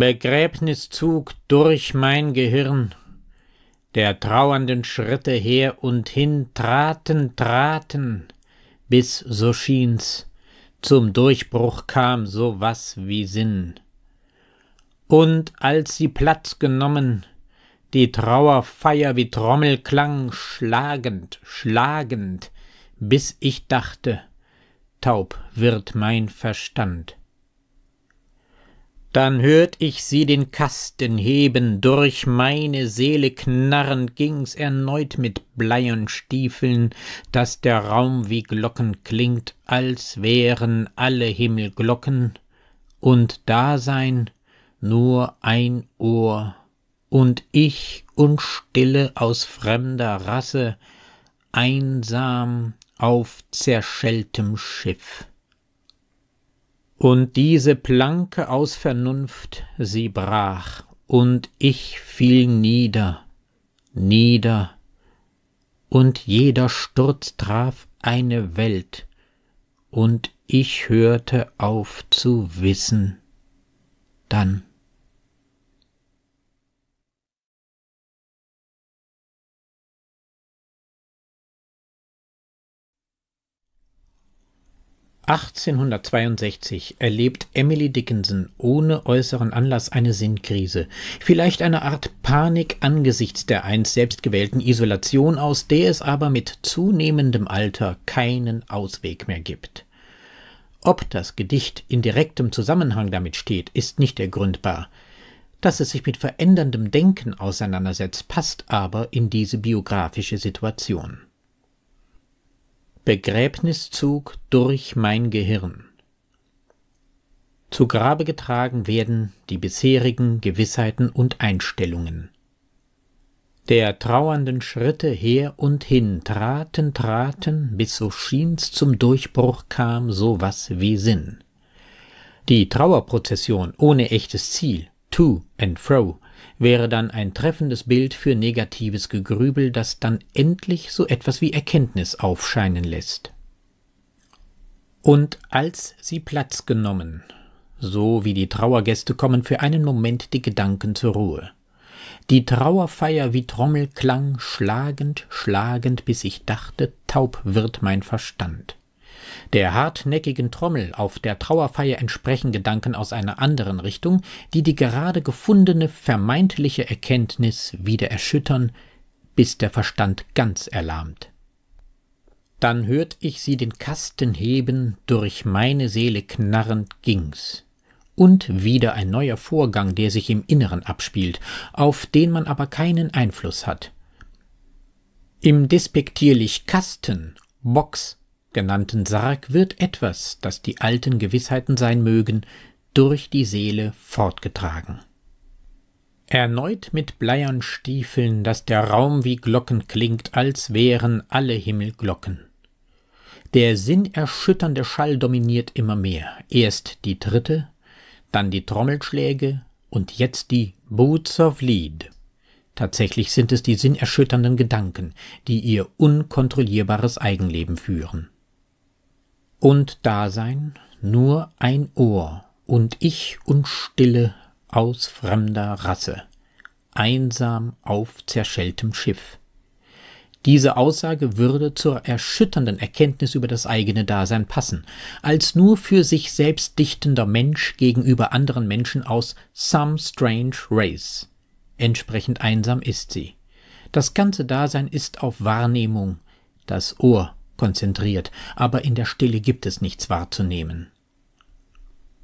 Begräbniszug durch mein Gehirn, der trauernden Schritte her und hin traten, traten, bis, so schien's, zum Durchbruch kam so was wie Sinn. Und als sie Platz genommen, die Trauerfeier wie Trommel klang, schlagend, schlagend, bis ich dachte, taub wird mein Verstand. Dann hört ich sie den Kasten heben, durch meine Seele knarren ging's erneut mit bleiern Stiefeln, daß der Raum wie Glocken klingt, als wären alle Himmel Glocken, und Dasein nur ein Ohr, und ich und Stille aus fremder Rasse, einsam auf zerschelltem Schiff. Und diese Planke aus Vernunft sie brach, und ich fiel nieder, nieder, und jeder Sturz traf eine Welt, und ich hörte auf zu wissen. Dann 1862 erlebt Emily Dickinson ohne äußeren Anlass eine Sinnkrise, vielleicht eine Art Panik angesichts der einst selbstgewählten Isolation, aus der es aber mit zunehmendem Alter keinen Ausweg mehr gibt. Ob das Gedicht in direktem Zusammenhang damit steht, ist nicht ergründbar. Dass es sich mit veränderndem Denken auseinandersetzt, passt aber in diese biografische Situation. Begräbniszug durch mein Gehirn. Zu Grabe getragen werden die bisherigen Gewissheiten und Einstellungen. Der trauernden Schritte her und hin traten, traten, bis so schien's zum Durchbruch kam so was wie Sinn. Die Trauerprozession ohne echtes Ziel, to and fro, wäre dann ein treffendes Bild für negatives Gegrübel, das dann endlich so etwas wie Erkenntnis aufscheinen lässt. Und als sie Platz genommen, so wie die Trauergäste kommen für einen Moment die Gedanken zur Ruhe. Die Trauerfeier wie Trommelklang, schlagend, schlagend, bis ich dachte, taub wird mein Verstand. Der hartnäckigen Trommel auf der Trauerfeier entsprechen Gedanken aus einer anderen Richtung, die die gerade gefundene vermeintliche Erkenntnis wieder erschüttern, bis der Verstand ganz erlahmt. Dann hört ich sie den Kasten heben, durch meine Seele knarrend ging's. Und wieder ein neuer Vorgang, der sich im Inneren abspielt, auf den man aber keinen Einfluss hat. Im despektierlich Kasten, Box, genannten Sarg wird etwas, das die alten Gewissheiten sein mögen, durch die Seele fortgetragen. Erneut mit bleiern Stiefeln, dass der Raum wie Glocken klingt, als wären alle Himmel Glocken. Der sinnerschütternde Schall dominiert immer mehr, erst die dritte, dann die Trommelschläge und jetzt die Boots of Lead. Tatsächlich sind es die sinnerschütternden Gedanken, die ihr unkontrollierbares Eigenleben führen und Dasein nur ein Ohr und ich und Stille aus fremder Rasse, einsam auf zerschelltem Schiff. Diese Aussage würde zur erschütternden Erkenntnis über das eigene Dasein passen, als nur für sich selbst dichtender Mensch gegenüber anderen Menschen aus Some Strange Race. Entsprechend einsam ist sie. Das ganze Dasein ist auf Wahrnehmung, das Ohr konzentriert, aber in der Stille gibt es nichts wahrzunehmen.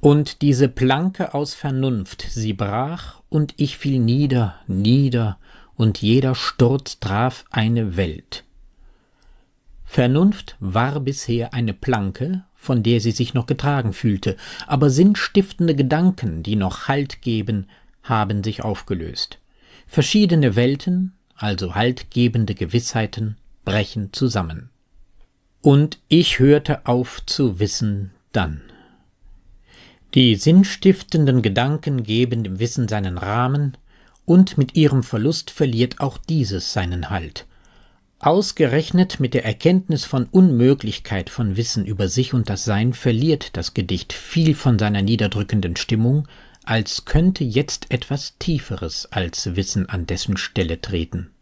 Und diese Planke aus Vernunft, sie brach, und ich fiel nieder, nieder, und jeder Sturz traf eine Welt. Vernunft war bisher eine Planke, von der sie sich noch getragen fühlte, aber sinnstiftende Gedanken, die noch Halt geben, haben sich aufgelöst. Verschiedene Welten, also haltgebende Gewissheiten, brechen zusammen und ich hörte auf zu wissen dann. Die sinnstiftenden Gedanken geben dem Wissen seinen Rahmen, und mit ihrem Verlust verliert auch dieses seinen Halt. Ausgerechnet mit der Erkenntnis von Unmöglichkeit von Wissen über sich und das Sein verliert das Gedicht viel von seiner niederdrückenden Stimmung, als könnte jetzt etwas Tieferes als Wissen an dessen Stelle treten.